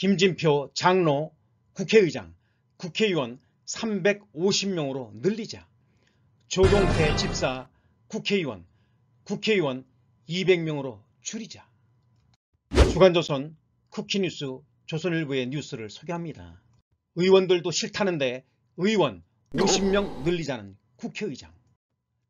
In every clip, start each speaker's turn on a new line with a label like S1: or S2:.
S1: 김진표 장로 국회의장 국회의원 350명으로 늘리자 조경태 집사 국회의원 국회의원 200명으로 줄이자 주간조선 쿠키뉴스 조선일보의 뉴스를 소개합니다. 의원들도 싫다는데 의원 50명 늘리자는 국회의장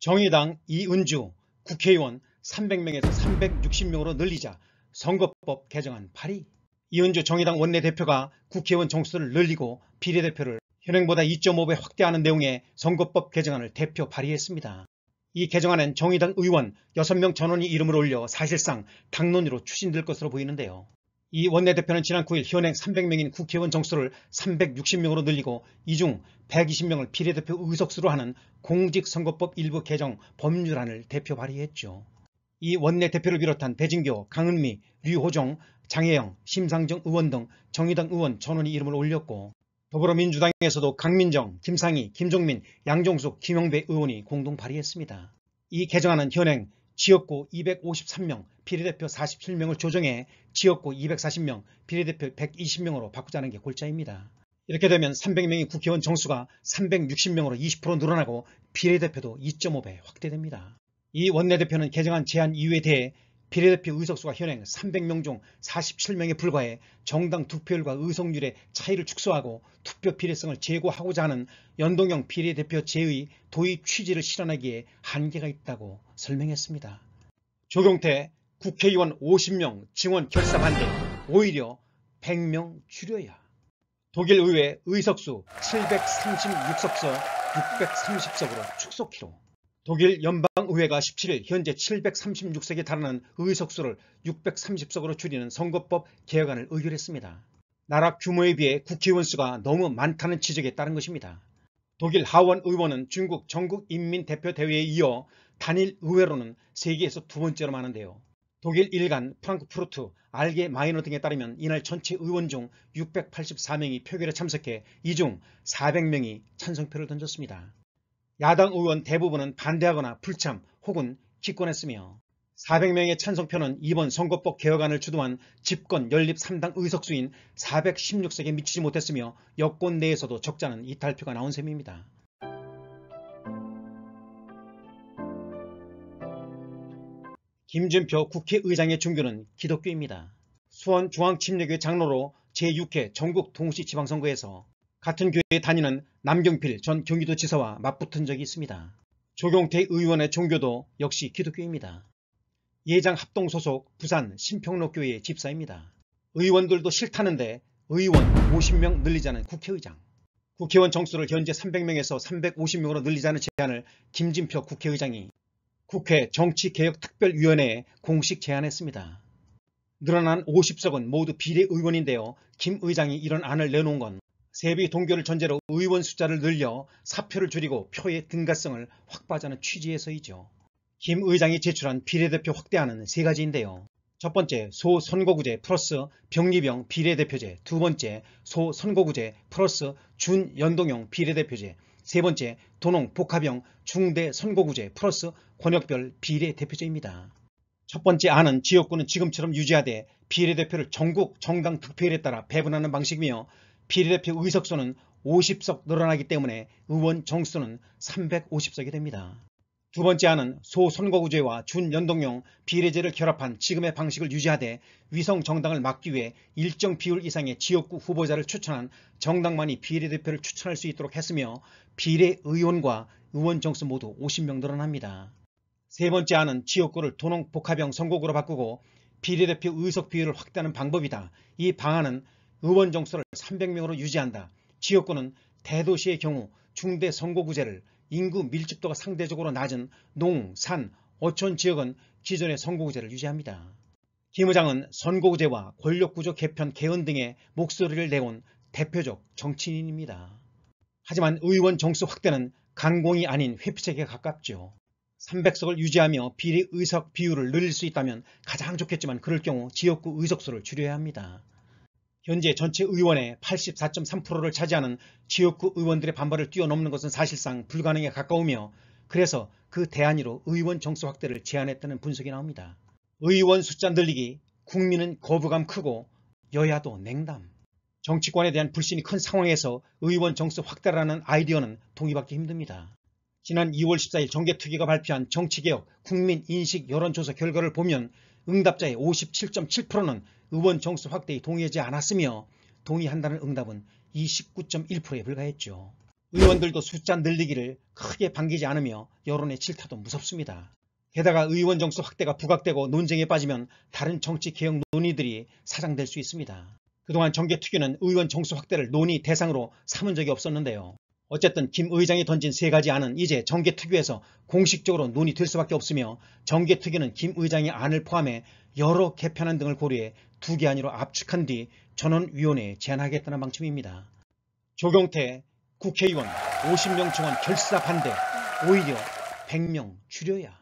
S1: 정의당 이은주 국회의원 300명에서 360명으로 늘리자 선거법 개정안 발의 이은주 정의당 원내대표가 국회의원 정수를 늘리고 비례대표를 현행보다 2.5배 확대하는 내용의 선거법 개정안을 대표 발의했습니다. 이 개정안은 정의당 의원 6명 전원이 이름을 올려 사실상 당론으로 추진될 것으로 보이는데요. 이 원내대표는 지난 9일 현행 300명인 국회의원 정수를 360명으로 늘리고 이 중 120명을 비례대표 의석수로 하는 공직선거법 일부 개정 법률안을 대표 발의했죠. 이 원내 대표를 비롯한 배진교, 강은미, 류호종, 장혜영, 심상정 의원 등 정의당 의원 전원이 이름을 올렸고 더불어민주당에서도 강민정, 김상희, 김종민, 양종숙, 김영배 의원이 공동 발의했습니다. 이 개정안은 현행 지역구 253명, 비례대표 47명을 조정해 지역구 240명, 비례대표 120명으로 바꾸자는 게 골자입니다. 이렇게 되면 300명의 국회의원 정수가 360명으로 20% 늘어나고 비례대표도 2.5배 확대됩니다. 이 원내대표는 개정안 제안 이유에 대해 비례대표 의석수가 현행 300명 중 47명에 불과해 정당 투표율과 의석률의 차이를 축소하고 투표 비례성을 제고하고자 하는 연동형 비례대표 제의 도입 취지를 실현하기에 한계가 있다고 설명했습니다. 조경태 국회의원 50명 증원 결사 반대 오히려 100명 줄여야 독일 의회 의석수 736석서 630석으로 축소키로 독일 연방의회가 17일 현재 736석에 달하는 의석수를 630석으로 줄이는 선거법 개혁안을 의결했습니다. 나라 규모에 비해 국회의원 수가 너무 많다는 지적에 따른 것입니다. 독일 하원 의원은 중국 전국인민대표대회에 이어 단일 의회로는 세계에서 두 번째로 많은데요. 독일 일간 프랑크푸르트, 알게 마이너 등에 따르면 이날 전체 의원 중 684명이 표결에 참석해 이 중 400명이 찬성표를 던졌습니다. 야당 의원 대부분은 반대하거나 불참 혹은 기권했으며 400명의 찬성표는 이번 선거법 개혁안을 주도한 집권 연립 3당 의석수인 416석에 미치지 못했으며 여권 내에서도 적잖은 이탈표가 나온 셈입니다. 김준표 국회의장의 종교는 기독교입니다. 수원중앙침례교회 장로로 제6회 전국 동시 지방선거에서 같은 교회에 다니는 남경필 전 경기도지사와 맞붙은 적이 있습니다. 조경태 의원의 종교도 역시 기독교입니다. 예장 합동 소속 부산 신평로교회 의 집사입니다. 의원들도 싫다는데 의원 50명 늘리자는 국회의장. 국회의원 정수를 현재 300명에서 350명으로 늘리자는 제안을 김진표 국회의장이 국회 정치개혁특별위원회에 공식 제안했습니다. 늘어난 50석은 모두 비례 의원인데요. 김 의장이 이런 안을 내놓은 건 세비 동결을 전제로 의원 숫자를 늘려 사표를 줄이고 표의 등가성을 확보하자는 취지에서이죠. 김 의장이 제출한 비례대표 확대안은 세 가지인데요. 첫 번째, 소선거구제 플러스 병리병 비례대표제 두 번째, 소선거구제 플러스 준연동형 비례대표제 세 번째, 도농 복합형 중대선거구제 플러스 권역별 비례대표제입니다. 첫 번째 안은 지역구는 지금처럼 유지하되 비례대표를 전국 정당 득표율에 따라 배분하는 방식이며 비례대표 의석수는 50석 늘어나기 때문에 의원 정수는 350석이 됩니다. 두 번째 안은 소선거구제와 준연동형 비례제를 결합한 지금의 방식을 유지하되 위성 정당을 막기 위해 일정 비율 이상의 지역구 후보자를 추천한 정당만이 비례대표를 추천할 수 있도록 했으며 비례의원과 의원 정수 모두 50명 늘어납니다. 세 번째 안은 지역구를 도농복합형 선거구로 바꾸고 비례대표 의석 비율을 확대하는 방법이다. 이 방안은 의원 정수를 300명으로 유지한다. 지역구는 대도시의 경우 중대 선거구제를 인구 밀집도가 상대적으로 낮은 농, 산, 어촌 지역은 기존의 선거구제를 유지합니다. 김 의장은 선거구제와 권력구조 개편 개헌 등의 목소리를 내온 대표적 정치인입니다. 하지만 의원 정수 확대는 강공이 아닌 회피책에 가깝죠. 300석을 유지하며 비리 의석 비율을 늘릴 수 있다면 가장 좋겠지만 그럴 경우 지역구 의석수를 줄여야 합니다. 현재 전체 의원의 84.3%를 차지하는 지역구 의원들의 반발을 뛰어넘는 것은 사실상 불가능에 가까우며 그래서 그 대안으로 의원 정수 확대를 제안했다는 분석이 나옵니다. 의원 숫자 늘리기, 국민은 거부감 크고 여야도 냉담. 정치권에 대한 불신이 큰 상황에서 의원 정수 확대라는 아이디어는 동의받기 힘듭니다. 지난 2월 14일 정개특위가 발표한 정치개혁 국민인식 여론조사 결과를 보면 응답자의 57.7%는 의원 정수 확대에 동의하지 않았으며 동의한다는 응답은 29.1%에 불과했죠. 의원들도 숫자 늘리기를 크게 반기지 않으며 여론의 질타도 무섭습니다. 게다가 의원 정수 확대가 부각되고 논쟁에 빠지면 다른 정치 개혁 논의들이 사장될 수 있습니다. 그동안 정계투기는 의원 정수 확대를 논의 대상으로 삼은 적이 없었는데요. 어쨌든 김 의장이 던진 세 가지 안은 이제 정계특위에서 공식적으로 논의될 수밖에 없으며 정계특위는 김 의장의 안을 포함해 여러 개편안 등을 고려해 두 개 안으로 압축한 뒤 전원위원회에 제안하겠다는 방침입니다. 조경태 국회의원 50명 정원 결사 반대 오히려 100명 줄여야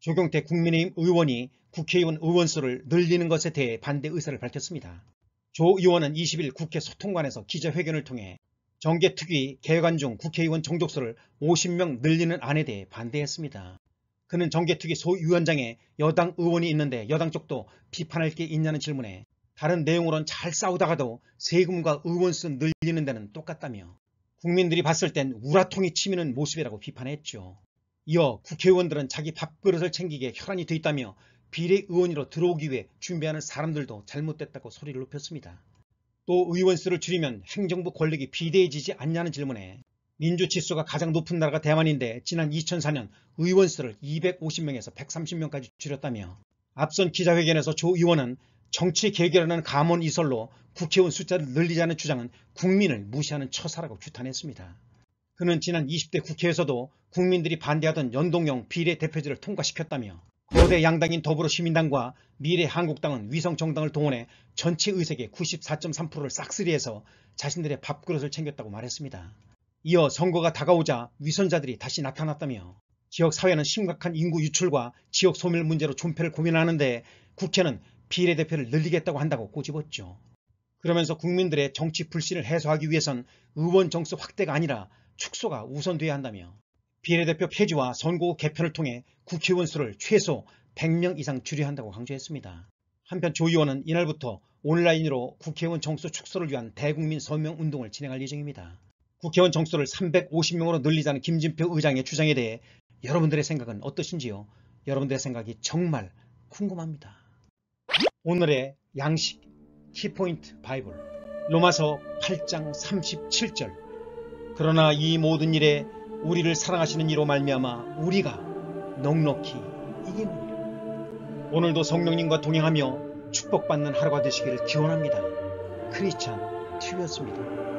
S1: 조경태 국민의힘 의원이 국회의원 의원수를 늘리는 것에 대해 반대 의사를 밝혔습니다. 조 의원은 20일 국회 소통관에서 기자회견을 통해 정계특위 개혁안 중 국회의원 정족수를 50명 늘리는 안에 대해 반대했습니다. 그는 정계특위 소위원장에 여당 의원이 있는데 여당 쪽도 비판할 게 있냐는 질문에 다른 내용으론 잘 싸우다가도 세금과 의원수 늘리는 데는 똑같다며 국민들이 봤을 땐 우라통이 치미는 모습이라고 비판했죠. 이어 국회의원들은 자기 밥그릇을 챙기게 혈안이 돼 있다며 비례 의원으로 들어오기 위해 준비하는 사람들도 잘못됐다고 소리를 높였습니다. 또 의원 수를 줄이면 행정부 권력이 비대해지지 않냐는 질문에 민주 지수가 가장 높은 나라가 대만인데 지난 2004년 의원 수를 250명에서 130명까지 줄였다며 앞선 기자회견에서 조 의원은 정치 개혁이라는 감언 이설로 국회의원 숫자를 늘리자는 주장은 국민을 무시하는 처사라고 규탄했습니다. 그는 지난 20대 국회에서도 국민들이 반대하던 연동형 비례대표제를 통과시켰다며 거대 양당인 더불어시민당과 미래한국당은 위성정당을 동원해 전체 의석의 94.3%를 싹쓸이해서 자신들의 밥그릇을 챙겼다고 말했습니다. 이어 선거가 다가오자 위선자들이 다시 나타났다며 지역사회는 심각한 인구 유출과 지역 소멸 문제로 존폐를 고민하는데 국회는 비례대표를 늘리겠다고 한다고 꼬집었죠. 그러면서 국민들의 정치 불신을 해소하기 위해선 의원 정수 확대가 아니라 축소가 우선돼야 한다며 비례대표 폐지와 선거 개편을 통해 국회의원 수를 최소 100명 이상 줄여한다고 강조했습니다. 한편 조 의원은 이날부터 온라인으로 국회의원 정수 축소를 위한 대국민 서명운동을 진행할 예정입니다. 국회의원 정수를 350명으로 늘리자는 김진표 의장의 주장에 대해 여러분들의 생각은 어떠신지요? 여러분들의 생각이 정말 궁금합니다. 오늘의 양식 키포인트 바이블 로마서 8장 37절 그러나 이 모든 일에 우리를 사랑하시는 이로 말미암아 우리가 넉넉히 이기느니라. 오늘도 성령님과 동행하며 축복받는 하루가 되시기를 기원합니다. 크리스찬 t 였습니다